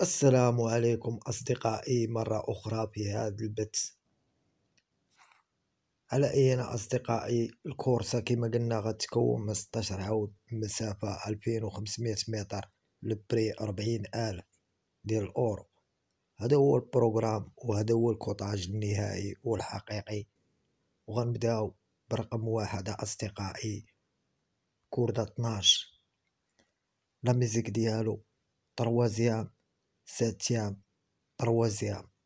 السلام عليكم أصدقائي مرة أخرى في هذا البث على أينا أصدقائي الكورسة كما قلنا غتكون من 16 عود مسافة 2500 متر لبري ألف ديال الأورو هذا هو البروغرام وهذا هو الكوتاج النهائي والحقيقي وغنبداو برقم واحد أصدقائي كوردة 12 لا ميزيك ديالو تروازيام سات تيام تروا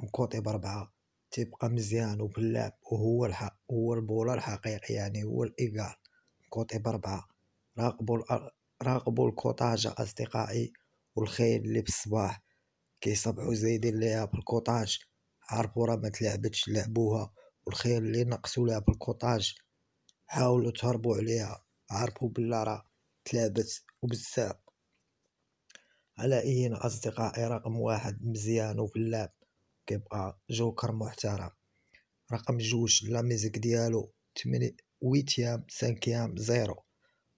مكوطي بربعة تيبقى مزيان اللعب وهو الحق هو البولا الحقيقي يعني هو الإيكال مكوطي بربعة راقبوا راقبوا الكوطاجة أصدقائي والخيل اللي بالصباح كيصبحوا زايدين ليها بالكوطاج عرفوا راه ما تلعبتش لعبوها والخيل اللي نقصوا ليها بالكوطاج حاولوا تهربوا عليها عرفوا بلا راه تلعبت وبزاف على علائيين أصدقائي رقم واحد مزيان اللعب كيبقى جوكر محترم رقم جوج لا ميزيك ديالو تمني ويتيام سانكيام زيرو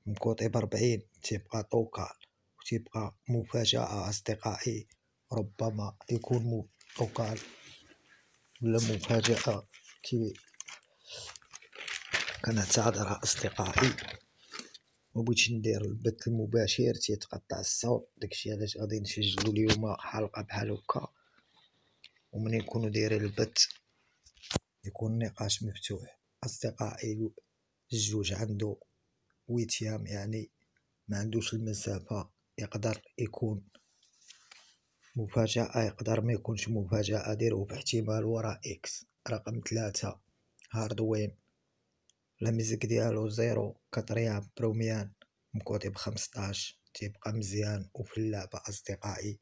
مكوطي بربعين تيبقى طوكال وتيبقى مفاجأة أصدقائي ربما يكون طوكال ولا مفاجأة كي كنعتذرها أصدقائي مبغيتش ندير البث المباشر تيتقطع الصوت داكشي علاش غادي نسجلو اليوم حلقه بحال هكا ومنين نكونو دايرين البث يكون النقاش مفتوح اصدقائي الجوج عنده ويتيام يعني ما عندوش المسافه يقدر يكون مفاجأة يقدر ما يكونش مفاجأة في باحتمال وراء إكس رقم ثلاثة هاردوين المزيك ديالو زيرو كتريع بروميان مكوتي بخمسطاش تيبقى مزيان وفي اللعبة أصدقائي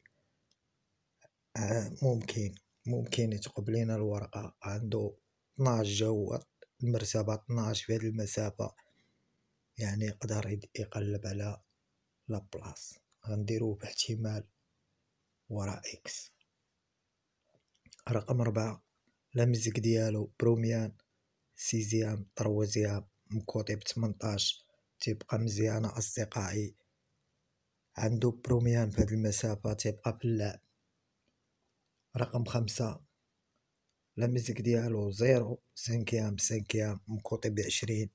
آه، ممكن ممكن يتقب لينا الورقة عنده 12 جوة المرتبة 12 في هذه المسافة يعني يقدر يقلب على لابلاص غنديرو باحتمال وراء اكس رقم ربعة لامزيك ديالو بروميان سيزيام تروزيام مكوطي بتمنطاش تيبقى مزيانة أصدقائي عندو بروميان هاد المسافة تيبقى في اللعب رقم خمسة لاميزيك ديالو زيرو سانكيام سانكيام مكوطي بعشرين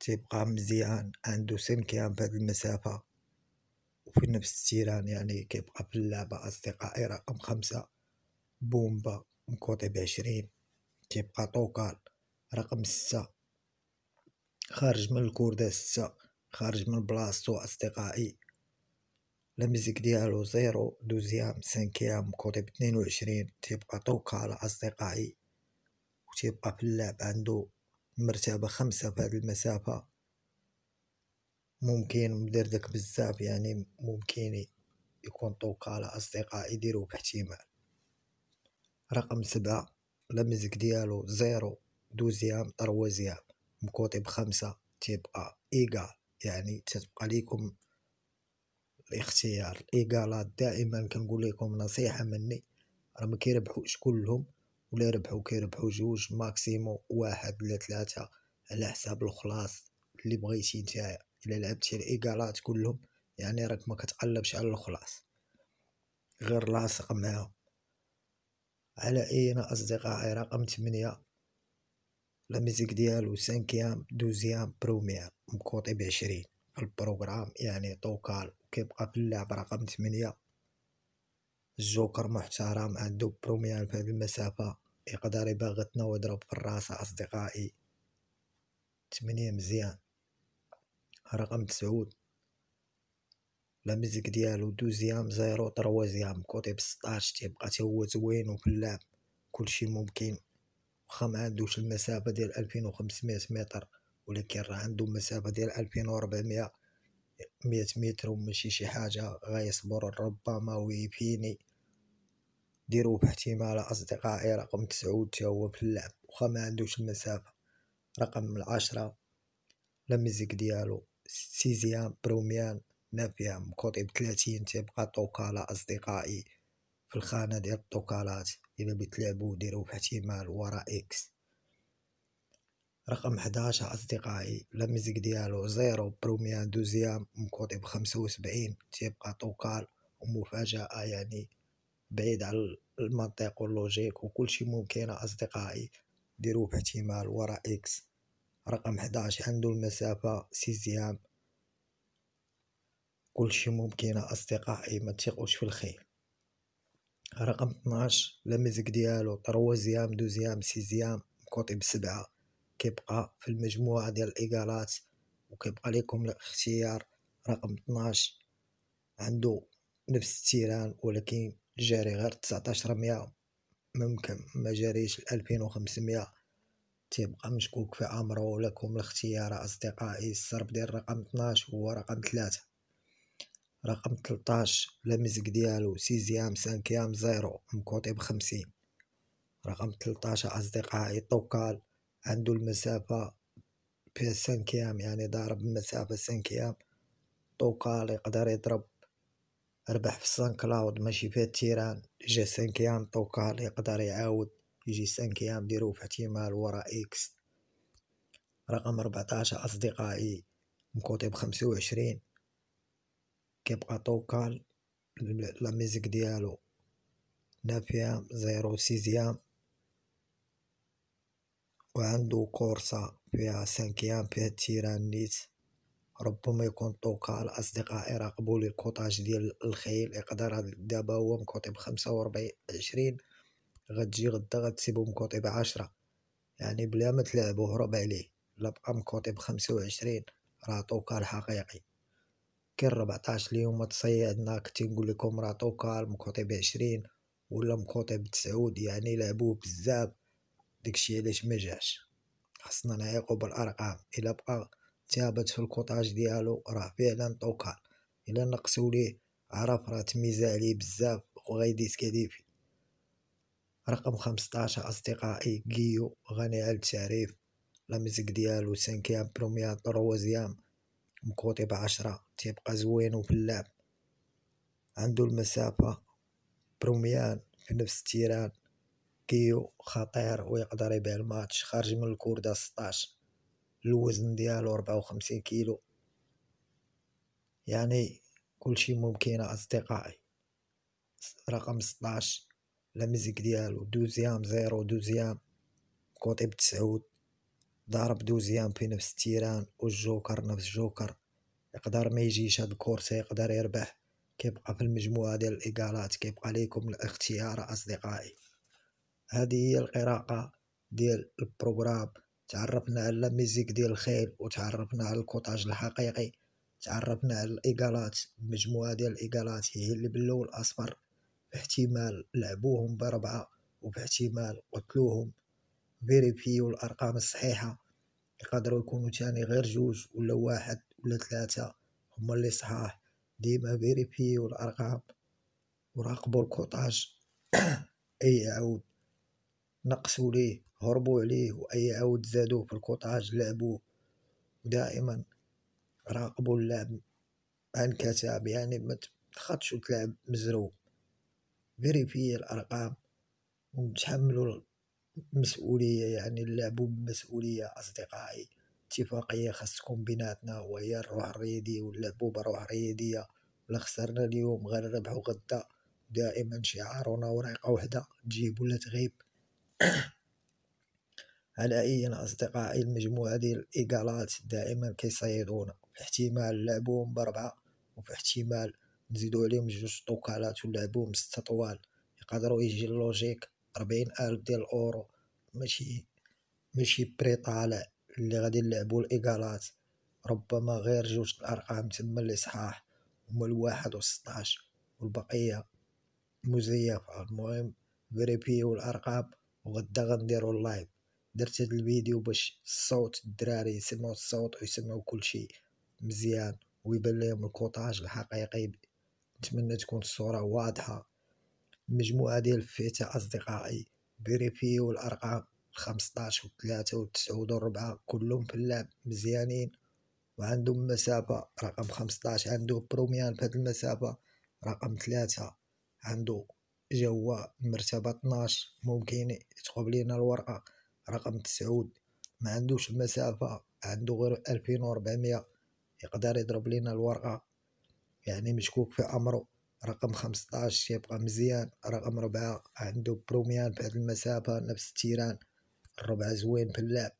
تيبقى مزيان سنكيام سانكيام هاد المسافة وفي نفس التيران يعني كيبقى في اللعبة أصدقائي رقم خمسة بومبا مكوطي بعشرين تيبقى طوكال رقم ستة خارج من الكوردة ستة خارج من بلاصتو أصدقائي لمزيك ديالو زيرو دوزيام سانكيام كوتي بتنين وعشرين تيبقى طوكا على أصدقائي وتيبقى في اللعب عندو مرتبة خمسة في هاد المسافة ممكن مدردك بزاف يعني ممكن يكون طوكا على أصدقائي يديرو باحتمال رقم سبعة لمزك ديالو زيرو دوزيام طروازيام مكوطي بخمسة تيبقى إيكال يعني تتبقى ليكم الاختيار الإيكالات دائما كنقول لكم نصيحة مني راه ما كيربحوش كلهم ولا ربحو كيربحو جوج ماكسيمو واحد ولا ثلاثة على حساب الخلاص اللي بغيتي نتايا الا لعبتي الايكالات كلهم يعني راك ما كتقلبش على الخلاص غير لاصق معاهم على اين اصدقائي رقم 8 لا ميزيك ديالو سانكيام دوزيام بروميام مكوطي بعشرين البروغرام يعني طوكال كيبقى في اللعب رقم تمنية الجوكر محترم عندو بروميام في هاد المسافة يقدر يباغتنا ويضرب في الراس أصدقائي تمنية مزيان رقم تسعود لا ميزيك ديالو دوزيام زيرو تروازيام كوطي بستاش تيبقى تا هو زوين وفي اللعب كلشي ممكن واخا ما عندوش المسافه ديال 2500 متر ولكن راه عنده مسافه ديال 2400 100 متر وماشي شي حاجه غيصبر ربما ويبيني ديروا باحتمال اصدقائي رقم 9 حتى هو في اللعب واخا ما عندوش المسافه رقم 10 لا ميزيك ديالو سيزيام بروميان نافيا مكوطي ب 30 تيبقى توكالا اصدقائي في الخانه ديال التوكالات الا بتلعبوا ديروا احتمال وراء اكس رقم 11 اصدقائي لا ديالو زيرو بروميان دوزيام مكوطي بخمسة وسبعين تيبقى طوكال ومفاجأة يعني بعيد على المنطق واللوجيك وكلشي ممكن اصدقائي ديروا احتمال وراء اكس رقم 11 عنده المسافة سيزيام كلشي ممكن اصدقائي ما تثقوش في الخير رقم 12 لمزك ديالو تروزيام دوزيام سيزيام مكوطي بسبعة كيبقى في المجموعة ديال الإيقالات وكيبقى لكم الاختيار رقم 12 عنده نفس التيران ولكن جاري غير 19 مية ممكن ما جاريش 2500 تيبقى مشكوك في امره لكم الاختيار اصدقائي السرب ديال رقم 12 هو رقم 3 رقم 13 لاميزك ديالو سيزيام سانكيام زيرو مكوطي بخمسين رقم 13 أصدقائي طوكال عندو المسافة بي سانكيام يعني ضارب المسافة سانكيام طوكال يقدر يضرب ربح في سان كلاود ماشي في التيران يجي سانكيام طوكال يقدر يعاود يجي سانكيام ديرو في احتمال ورا اكس رقم 14 أصدقائي مكوطي بخمسة وعشرين كيبقى طوكال لا ميزيك ديالو نافيا زيرو سيزيام وعندو كورسا فيها سانكيام فيها تيران نيت ربما يكون طوكال اصدقائي يراقبوا لي الكوطاج ديال الخيل يقدر دابا هو مكوطي بخمسة وربعين عشرين غتجي غدا غتسيبو مكوطي بعشرة يعني بلا ما تلعبو هرب عليه لا بقى مكوطي بخمسة وعشرين راه طوكال حقيقي كان 14 اليوم تصيدنا كنت نقول لكم راه طوكال مقوطي ب 20 ولا مقوطي 9 يعني لعبوه بزاف داكشي علاش ما جاش خصنا نعيقو بالارقام الا بقى ثابت في الكوطاج ديالو راه فعلا طوكال الا نقصوا ليه عرف راه تميز عليه بزاف وغادي يتكليفي رقم 15 اصدقائي جيو غني على التعريف لا ميزيك ديالو 5 بروميام طروازيام مكوطي بعشرة تيبقى زوين وفي اللعب عنده المسافة بروميان في نفس التيران كيو خطير ويقدر يبيع الماتش خارج من الكوردة 16 الوزن ديالو 54 كيلو يعني كلشي ممكن اصدقائي رقم 16 لمزيك ديالو دوزيام زيرو دوزيام كوطي بتسعود ضارب دوزيام في نفس التيران والجوكر نفس جوكر يقدر ما يجيش هاد الكورس يقدر يربح كيبقى في المجموعة ديال الإقالات كيبقى ليكم الاختيار أصدقائي هذه هي القراءة ديال البروغرام تعرفنا على الميزيك ديال الخيل وتعرفنا على الكوتاج الحقيقي تعرفنا على الإقالات المجموعة ديال الإقالات هي اللي باللون الأصفر باحتمال لعبوهم بربعة وباحتمال قتلوهم فيريفي الارقام الصحيحه يقدروا يكونوا تاني غير جوج ولا واحد ولا ثلاثه هما اللي صحاح ديما فيريفي الارقام وراقبوا الكوطاج اي عود نقصوا ليه هربوا عليه واي عود زادوه في الكوطاج لعبوه ودائما راقبوا اللعب عن كتاب يعني ما تخطش وتلعب مزروب فيريفي الارقام ونتحملوا مسؤوليه يعني نلعبوا بمسؤوليه اصدقائي اتفاقيه خاص تكون بيناتنا وهي الروح الرياضيه ونلعبوا بروح رياضيه ولا خسرنا اليوم غير ربحوا غدا دائما شعارنا ورقه وحده تجيب ولا تغيب على اي اصدقائي المجموعه ديال الايكالات دائما كيصيدونا في احتمال نلعبوهم بربعه وفي احتمال نزيدو عليهم جوج طوكالات ونلعبوهم ستة طوال يقدروا يجي اللوجيك ربعين ألف ديال الأورو ماشي ماشي بري طالع اللي غادي نلعبو الإيكالات ربما غير جوج الأرقام تما اللي صحاح هما الواحد وستاش والبقية مزيفة المهم فيريبيو الأرقام وغدا غنديرو اللايف درت هاد الفيديو باش الصوت الدراري يسمعو الصوت ويسمعو كلشي مزيان ويبان لهم الكوطاج الحقيقي نتمنى تكون الصورة واضحة مجموعة ديال الفئة أصدقائي بريفي والأرقام الخمسطاش والتلاتة والتسعود والربعة كلهم في اللعب مزيانين وعندهم مسافة رقم خمسطاش عندو بروميان في هاد المسافة رقم تلاتة عندو جوا المرتبة طناش ممكن يتقوب لينا الورقة رقم تسعود ما عندوش المسافة عندو غير ألفين وربعمية يقدر يضرب لينا الورقة يعني مشكوك في أمره رقم 15 يبقى مزيان رقم ربعة عنده بروميان بعد المسافة نفس التيران الربعة زوين في اللعب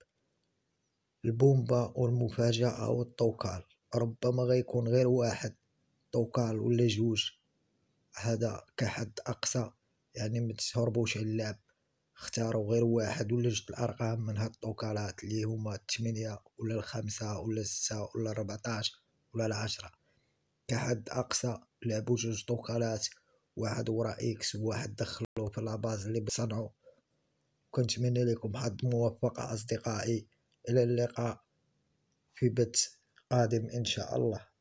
البومبا والمفاجأة والطوكال ربما غيكون غير واحد طوكال ولا جوج هذا كحد أقصى يعني ما تهربوش على اللعب اختاروا غير واحد ولا جوج الأرقام من هاد الطوكالات اللي هما الثمانية ولا الخمسة ولا الستة ولا الربعتاش ولا العشرة كحد اقصى لعبوا جوج طوكالات واحد ورا اكس وواحد دخلو في لاباز اللي بصنعو كنتمنى لكم حظ موفق اصدقائي الى اللقاء في بث قادم ان شاء الله